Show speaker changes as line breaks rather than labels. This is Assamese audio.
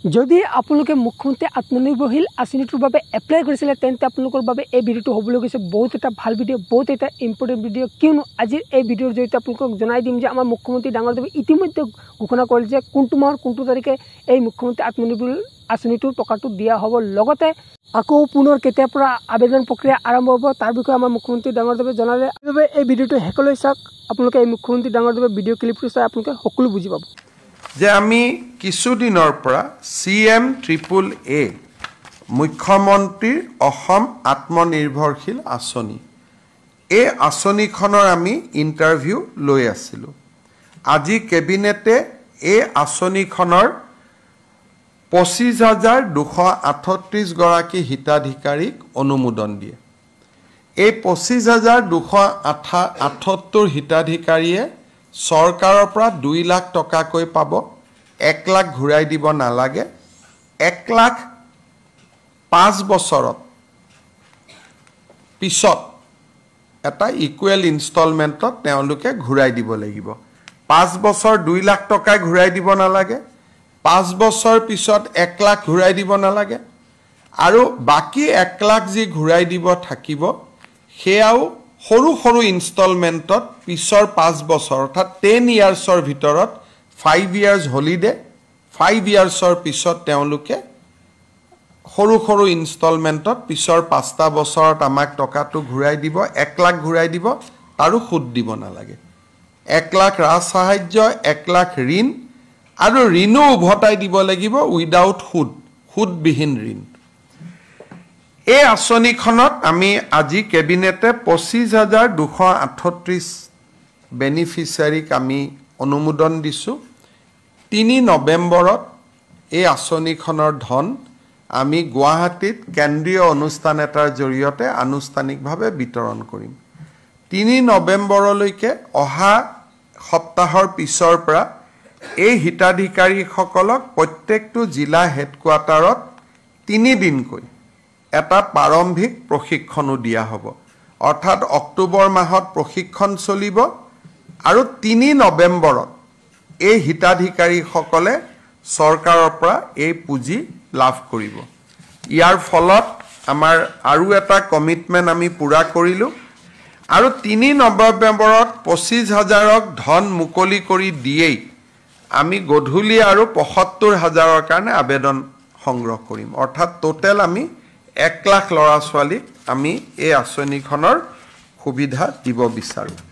যদি আপোনালোকে মুখ্যমন্ত্ৰী আত্মনিৰ্ভৰশীল আঁচনিটোৰ বাবে এপ্লাই কৰিছিলে তেন্তে আপোনালোকৰ বাবে এই ভিডিঅ'টো হ'বলৈ গৈছে বহুত এটা ভাল ভিডিঅ' বহুত এটা ইম্পৰ্টেণ্ট ভিডিঅ' কিয়নো আজিৰ এই ভিডিঅ'ৰ জৰিয়তে আপোনালোকক জনাই দিম যে আমাৰ মুখ্যমন্ত্ৰী ডাঙৰদেৱে ইতিমধ্যে ঘোষণা কৰিলে যে কোনটো মাহৰ কোনটো তাৰিখে এই মুখ্যমন্ত্ৰী আত্মনিৰ্ভৰ আঁচনিটোৰ টকাটো দিয়া হ'ব লগতে আকৌ পুনৰ কেতিয়াৰ পৰা আবেদন প্ৰক্ৰিয়া আৰম্ভ হ'ব তাৰ বিষয়ে আমাৰ মুখ্যমন্ত্ৰী ডাঙৰদেৱে জনালে এই ভিডিঅ'টো শেষলৈ চাওক আপোনালোকে এই মুখ্যমন্ত্ৰী ডাঙৰদেৱে ভিডিঅ' ক্লিপটো চাই আপোনালোকে সকলো বুজি পাব
যে আমি কিছুদিনৰ পৰা চি এম ট্ৰিপুল এ মুখ্যমন্ত্ৰীৰ অসম আত্মনিৰ্ভৰশীল আঁচনি এই আঁচনিখনৰ আমি ইণ্টাৰভিউ লৈ আছিলোঁ আজি কেবিনেটে এই আঁচনিখনৰ পঁচিছ হাজাৰ দুশ আঠত্ৰিছগৰাকী হিতাধিকাৰীক অনুমোদন দিয়ে এই পঁচিছ হাজাৰ দুশ আঠা আঠসত্তৰ হিতাধিকাৰীয়ে চৰকাৰৰ পৰা দুই লাখ টকাকৈ পাব এক লাখ ঘূৰাই দিব নালাগে এক লাখ পাঁচ বছৰত পিছত এটা ইকুৱেল ইনষ্টলমেণ্টত তেওঁলোকে ঘূৰাই দিব লাগিব পাঁচ বছৰ দুই লাখ টকা ঘূৰাই দিব নালাগে পাঁচ বছৰ পিছত এক লাখ ঘূৰাই দিব নালাগে আৰু বাকী এক লাখ যি ঘূৰাই দিব থাকিব সেয়াও সৰু সৰু ইনষ্টলমেণ্টত পিছৰ পাঁচ বছৰ অৰ্থাৎ টেন ইয়াৰ্ছৰ ভিতৰত ফাইভ ইয়াৰ্ছ হলিডে ফাইভ ইয়াৰ্ছৰ পিছত তেওঁলোকে সৰু সৰু ইনষ্টলমেণ্টত পিছৰ পাঁচটা বছৰত আমাক টকাটো ঘূৰাই দিব এক লাখ ঘূৰাই দিব তাৰো সুদ দিব নালাগে এক লাখ ৰাজ সাহাৰ্য এক লাখ ঋণ আৰু ঋণো উভতাই দিব লাগিব উইদাউট সুদ সুদবিহীন ঋণ এই আঁচনিখনত আমি আজি কেবিনেটে পঁচিছ হাজাৰ দুশ আঠত্ৰিছ বেনিফিচিয়াৰীক আমি অনুমোদন দিছোঁ তিনি নৱেম্বৰত এই আঁচনিখনৰ ধন আমি গুৱাহাটীত কেন্দ্ৰীয় অনুষ্ঠান এটাৰ জৰিয়তে আনুষ্ঠানিকভাৱে বিতৰণ কৰিম তিনি নৱেম্বৰলৈকে অহা সপ্তাহৰ পিছৰ পৰা এই হিতাধিকাৰীসকলক প্ৰত্যেকটো জিলা হেডকোৱাৰ্টাৰত তিনিদিনকৈ এটা প্ৰাৰম্ভিক প্ৰশিক্ষণো দিয়া হ'ব অৰ্থাৎ অক্টোবৰ মাহত প্ৰশিক্ষণ চলিব আৰু তিনি নৱেম্বৰত এই হিতাধিকাৰীসকলে চৰকাৰৰ পৰা এই পুঁজি লাভ কৰিব ইয়াৰ ফলত আমাৰ আৰু এটা কমিটমেণ্ট আমি পূৰা কৰিলোঁ আৰু তিনি নৱেম্বৰত পঁচিছ হাজাৰক ধন মুকলি কৰি দিয়েই আমি গধূলি আৰু পঁসত্তৰ হাজাৰৰ কাৰণে আবেদন সংগ্ৰহ কৰিম অৰ্থাৎ ট'টেল আমি এক লাখ ল'ৰা ছোৱালীক আমি এই আঁচনিখনৰ সুবিধা দিব বিচাৰোঁ